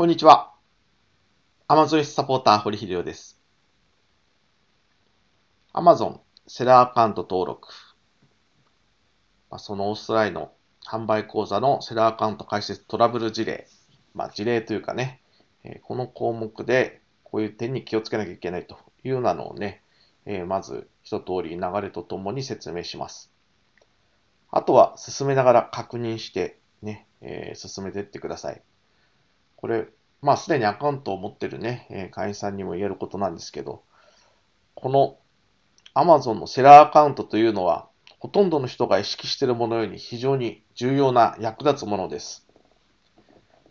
こんにちは。アマゾンサポーター堀秀夫です。アマゾンセラーアカウント登録。そのオーストラリアの販売口座のセラーアカウント開設トラブル事例。まあ、事例というかね、この項目でこういう点に気をつけなきゃいけないというようなのをね、まず一通り流れとともに説明します。あとは進めながら確認してね、進めていってください。これ、まあすでにアカウントを持ってるね、え会員さんにも言えることなんですけど、この Amazon のセラーアカウントというのは、ほとんどの人が意識しているものより非常に重要な役立つものです。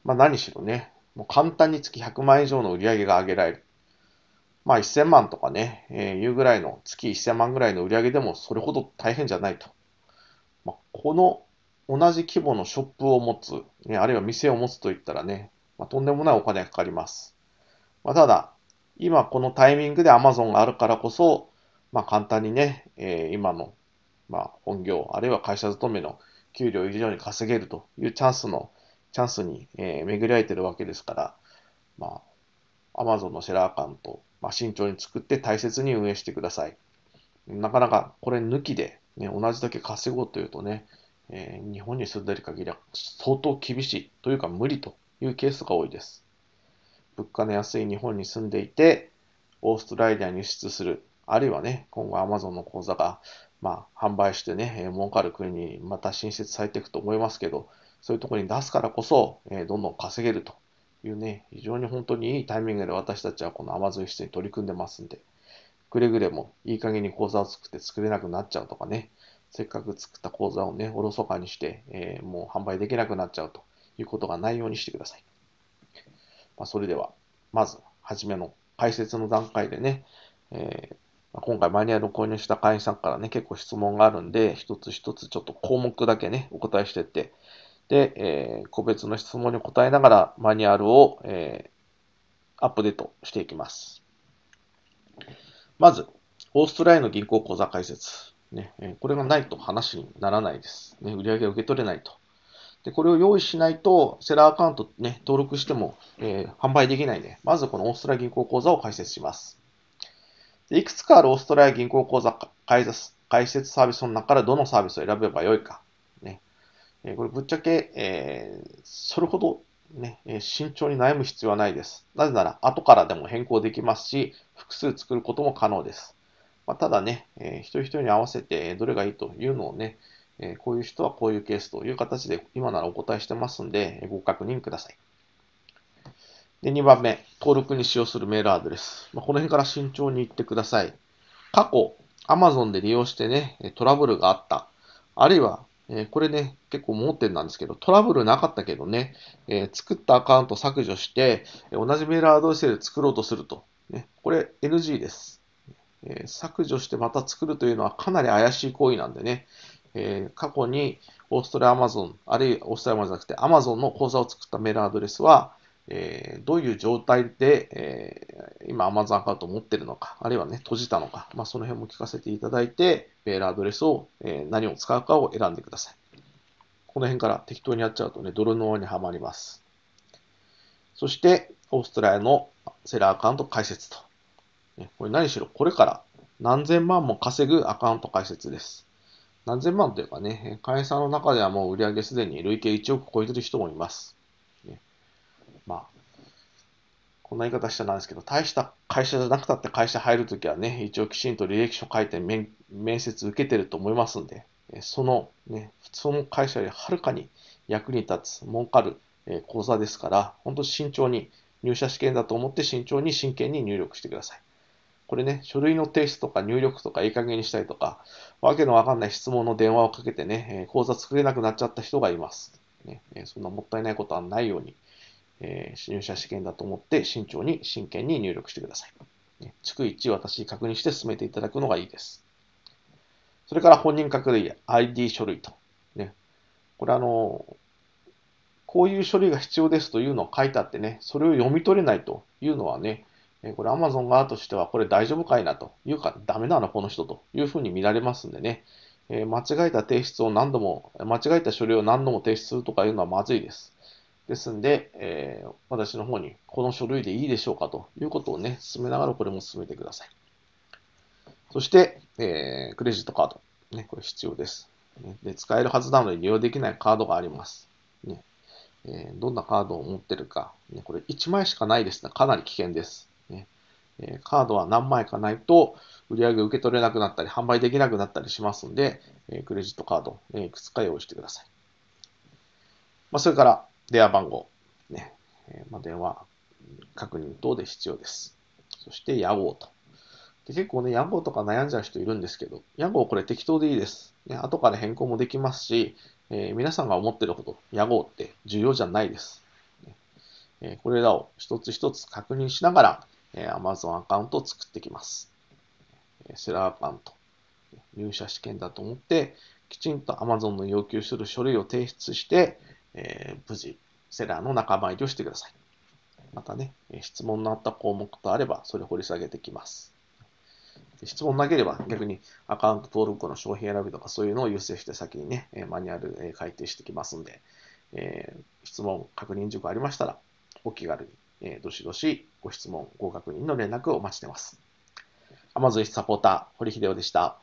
まあ何しろね、もう簡単に月100万以上の売り上げが上げられる。まあ1000万とかね、えー、いうぐらいの月1000万ぐらいの売り上げでもそれほど大変じゃないと。まあ、この同じ規模のショップを持つ、ね、あるいは店を持つといったらね、まあ、とんでもないお金がかかります。まあ、ただ、今このタイミングで Amazon があるからこそ、まあ、簡単にね、えー、今の、まあ、本業、あるいは会社勤めの給料以上に稼げるというチャンスの、チャンスに、えー、巡り合えてるわけですから、まあ、Amazon のシェラーアカウント、まあ、慎重に作って大切に運営してください。なかなかこれ抜きで、ね、同じだけ稼ごうというとね、えー、日本に住んでる限りは相当厳しいというか無理というケースが多いです。物価の安い日本に住んでいて、オーストラリアに輸出する、あるいはね、今後 Amazon の口座が、まあ、販売してね、えー、儲かる国にまた新設されていくと思いますけど、そういうところに出すからこそ、えー、どんどん稼げるというね、非常に本当にいいタイミングで私たちはこのアマゾン輸出に取り組んでますんで、くれぐれもいい加減に口座を作って作れなくなっちゃうとかね、せっかく作った口座をね、おろそかにして、えー、もう販売できなくなっちゃうということがないようにしてください。まあ、それでは、まず、はじめの解説の段階でね、えー、今回マニュアルを購入した会員さんからね、結構質問があるんで、一つ一つちょっと項目だけね、お答えしてって、で、えー、個別の質問に答えながらマニュアルを、えー、アップデートしていきます。まず、オーストラリアの銀行口座開設。ね、これがないと話にならないです。ね、売上を受け取れないと。で、これを用意しないと、セラーアカウントね、登録しても、えー、販売できないんで、まずこのオーストラリア銀行口座を開設しますで。いくつかあるオーストラリア銀行口座開設開設サービスの中からどのサービスを選べばよいか。ねえー、これぶっちゃけ、えー、それほどね、慎重に悩む必要はないです。なぜなら、後からでも変更できますし、複数作ることも可能です。まあ、ただね、えー、一人一人に合わせてどれがいいというのをね、えこういう人はこういうケースという形で今ならお答えしてますんで、ご確認ください。で、2番目、登録に使用するメールアドレス。まあ、この辺から慎重にいってください。過去、Amazon で利用してね、トラブルがあった。あるいは、えこれね、結構盲点なんですけど、トラブルなかったけどね、え作ったアカウント削除して、同じメールアドレスで作ろうとすると。ね、これ NG です。え削除してまた作るというのはかなり怪しい行為なんでね、えー、過去にオーストラリアアマゾン、あるいはオーストラリアじゃなくてアマゾンの口座を作ったメールアドレスは、えー、どういう状態で、えー、今 Amazon アカウントを持ってるのか、あるいはね、閉じたのか、まあ、その辺も聞かせていただいて、メールアドレスを、えー、何を使うかを選んでください。この辺から適当にやっちゃうとね、泥の輪にはまります。そして、オーストラリアのセラーアカウント開設と。これ何しろ、これから何千万も稼ぐアカウント開設です。何千万というかね、会社の中ではもう売り上げすでに累計1億超えてる人もいます。ね、まあ、こんな言い方したなんですけど、大した会社じゃなくたって会社入るときはね、一応きちんと履歴書書いて面面接受けてると思いますんで、そのね、普通の会社よりはるかに役に立つ、儲かる講座ですから、本当慎重に、入社試験だと思って慎重に真剣に入力してください。これね、書類の提出とか入力とかいい加減にしたりとか、わけのわかんない質問の電話をかけてね、え口座作れなくなっちゃった人がいます。ね、そんなもったいないことはないように、えー、入社試験だと思って慎重に真剣に入力してください。ね、逐一私確認して進めていただくのがいいです。それから本人確認 ID 書類と。ね、これあの、こういう書類が必要ですというのを書いてあってね、それを読み取れないというのはね、えこれ Amazon 側としては、これ大丈夫かいなというか、ダメだな、この人というふうに見られますんでね、え間違えた提出を何度も、間違えた書類を何度も提出するとかいうのはまずいです。ですんで、えー、私の方にこの書類でいいでしょうかということをね、進めながらこれも進めてください。そして、えー、クレジットカード。ね、これ必要です。で使えるはずなのに利用できないカードがあります。ねえー、どんなカードを持ってるか、ね、これ1枚しかないですね。かなり危険です。えカードは何枚かないと売り上げ受け取れなくなったり、販売できなくなったりしますので、えクレジットカード、えいくつか用意してください。まあ、それから電話番号、ねえまあ、電話確認等で必要です。そして野号と。で結構ね、野号とか悩んじゃう人いるんですけど、野号これ適当でいいです。ね、後から変更もできますし、えー、皆さんが思ってるほど野号って重要じゃないです。えー、これらを一つ一つ確認しながら、え Amazon アカウントを作ってきます。セラーアカウント。入社試験だと思って、きちんと Amazon の要求する書類を提出して、えー、無事、セラーの仲間入りをしてください。またね、質問のあった項目とあれば、それを掘り下げてきます。質問なければ、逆にアカウント登録の商品選びとか、そういうのを優先して先にね、マニュアル改定してきますんで、えー、質問確認事項ありましたら、お気軽にえー、どしどしご質問、ご確認の連絡をお待ちしてます。アマゾイスサポーター、堀秀夫でした。